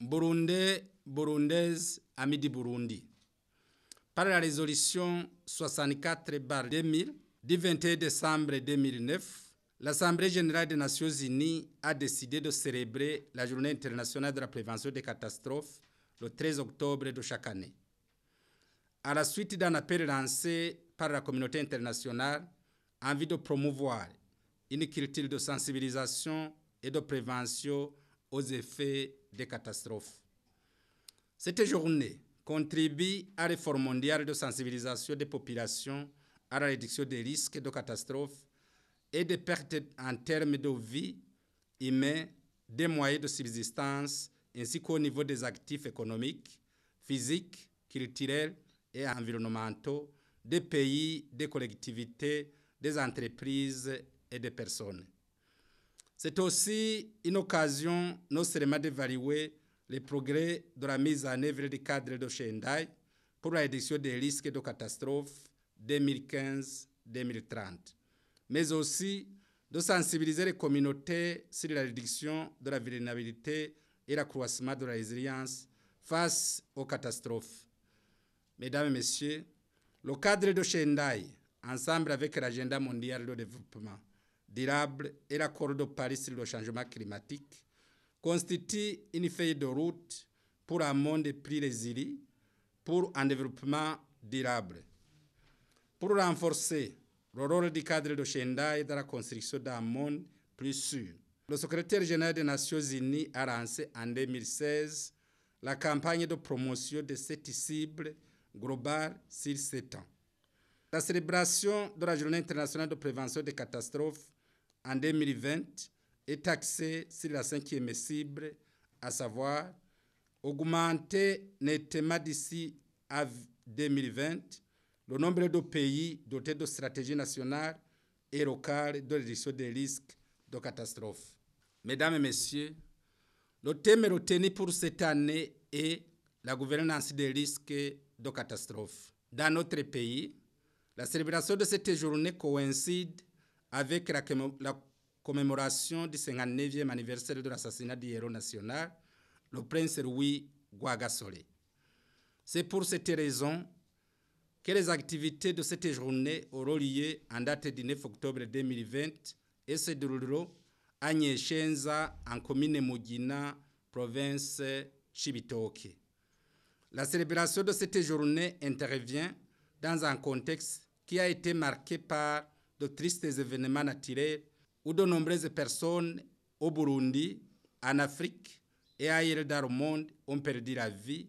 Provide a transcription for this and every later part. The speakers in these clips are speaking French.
Burundais, Burundaise, amis du Burundi. Par la résolution 64-2000 du 21 décembre 2009, l'Assemblée générale des Nations unies a décidé de célébrer la Journée internationale de la prévention des catastrophes le 13 octobre de chaque année. À la suite d'un appel lancé par la communauté internationale en vue de promouvoir une culture de sensibilisation et de prévention aux effets des catastrophes. Cette journée contribue à l'effort mondial de sensibilisation des populations à la réduction des risques de catastrophes et des pertes en termes de vie humaine, des moyens de subsistance, ainsi qu'au niveau des actifs économiques, physiques, culturels et environnementaux des pays, des collectivités, des entreprises et des personnes. C'est aussi une occasion non seulement d'évaluer les progrès de la mise en œuvre du cadre de Shendai pour la réduction des risques de catastrophes 2015-2030, mais aussi de sensibiliser les communautés sur la réduction de la vulnérabilité et l'accroissement de la résilience face aux catastrophes. Mesdames et Messieurs, le cadre de Shendai, ensemble avec l'agenda mondial de développement, durable et l'accord de Paris sur le changement climatique constituent une feuille de route pour un monde plus résilient, pour un développement durable. Pour renforcer le rôle du cadre de Sendai dans la construction d'un monde plus sûr, le secrétaire général des Nations Unies a lancé en 2016 la campagne de promotion de cette cible globale sur sept ans. La célébration de la Journée internationale de prévention des catastrophes en 2020 est axé sur la cinquième cible, à savoir augmenter nettement d'ici à 2020 le nombre de pays dotés de stratégies nationales et locales de réduction des risques de catastrophes. Mesdames et Messieurs, le thème retenu pour cette année est la gouvernance des risques de catastrophes. Dans notre pays, la célébration de cette journée coïncide avec la, la commémoration du 59e anniversaire de l'assassinat du héros national, le prince Louis Guagasole. C'est pour cette raison que les activités de cette journée auront lieu en date du 9 octobre 2020 et se dérouleront à Nyeshenza, en commune Mugina, province Chibitoke. La célébration de cette journée intervient dans un contexte qui a été marqué par de tristes événements naturels où de nombreuses personnes au Burundi, en Afrique et ailleurs dans le monde ont perdu la vie,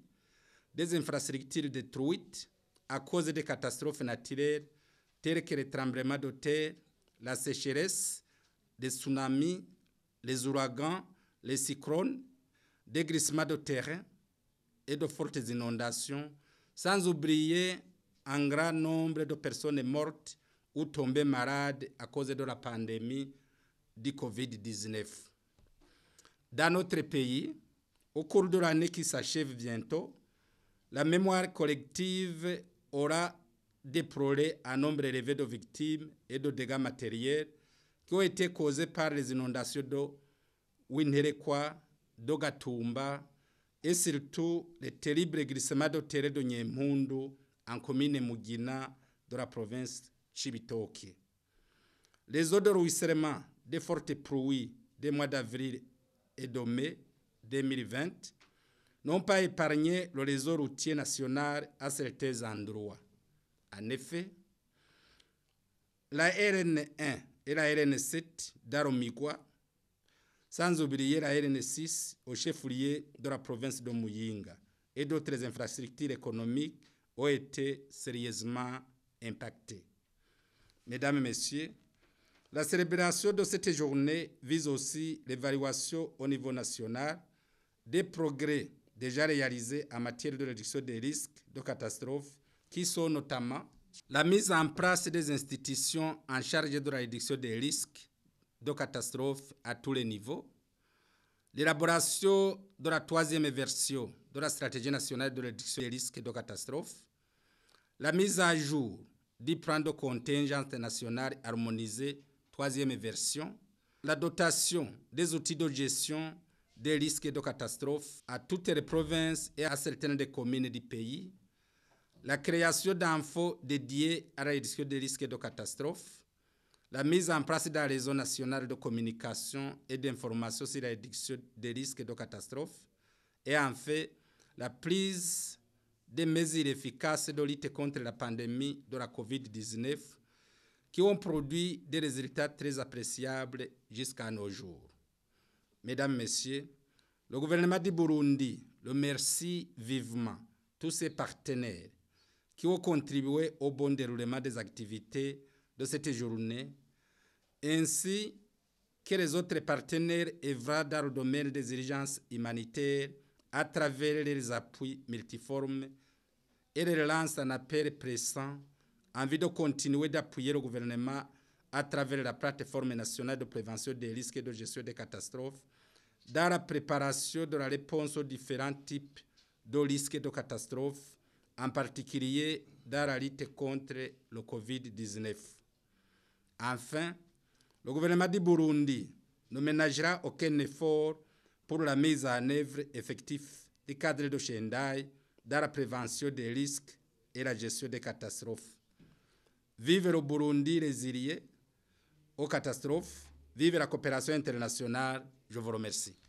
des infrastructures détruites à cause des catastrophes naturelles telles que les tremblements de terre, la sécheresse, des tsunamis, les ouragans, les cyclones, des glissements de terrain et de fortes inondations, sans oublier un grand nombre de personnes mortes ou tombé malade à cause de la pandémie du Covid-19. Dans notre pays, au cours de l'année qui s'achève bientôt, la mémoire collective aura déploré un nombre élevé de victimes et de dégâts matériels qui ont été causés par les inondations de Winerequa, de et surtout les terribles glissements de terre de en commune Mugina de la province les eaux de ruissellement des fortes pluies des mois d'avril et de mai 2020 n'ont pas épargné le réseau routier national à certains endroits. En effet, la RN1 et la RN7 d'Aromigua, sans oublier la RN6 au chef-lieu de la province de Muyinga et d'autres infrastructures économiques ont été sérieusement impactées. Mesdames et Messieurs, la célébration de cette journée vise aussi l'évaluation au niveau national des progrès déjà réalisés en matière de réduction des risques de catastrophes, qui sont notamment la mise en place des institutions en charge de la réduction des risques de catastrophes à tous les niveaux, l'élaboration de la troisième version de la stratégie nationale de réduction des risques de catastrophes, la mise à jour du plan de contingence nationale harmonisé, troisième version, la dotation des outils de gestion des risques et de catastrophes à toutes les provinces et à certaines des communes du pays, la création d'infos dédiés à la réduction des risques et de catastrophes, la mise en place d'un réseau national de communication et d'information sur la réduction des risques et de catastrophes, et enfin la prise des mesures efficaces de lutte contre la pandémie de la COVID-19 qui ont produit des résultats très appréciables jusqu'à nos jours. Mesdames, Messieurs, le gouvernement du Burundi le merci vivement tous ses partenaires qui ont contribué au bon déroulement des activités de cette journée, ainsi que les autres partenaires et dans le domaine des urgences humanitaires à travers les appuis multiformes et les relance un appel pressant en vue de continuer d'appuyer le gouvernement à travers la plateforme nationale de prévention des risques et de gestion des catastrophes dans la préparation de la réponse aux différents types de risques et de catastrophes, en particulier dans la lutte contre le Covid-19. Enfin, le gouvernement du Burundi ne ménagera aucun effort pour la mise en œuvre effective des cadres de Shendai dans la prévention des risques et la gestion des catastrophes. Vive le Burundi résilié aux catastrophes, vive la coopération internationale. Je vous remercie.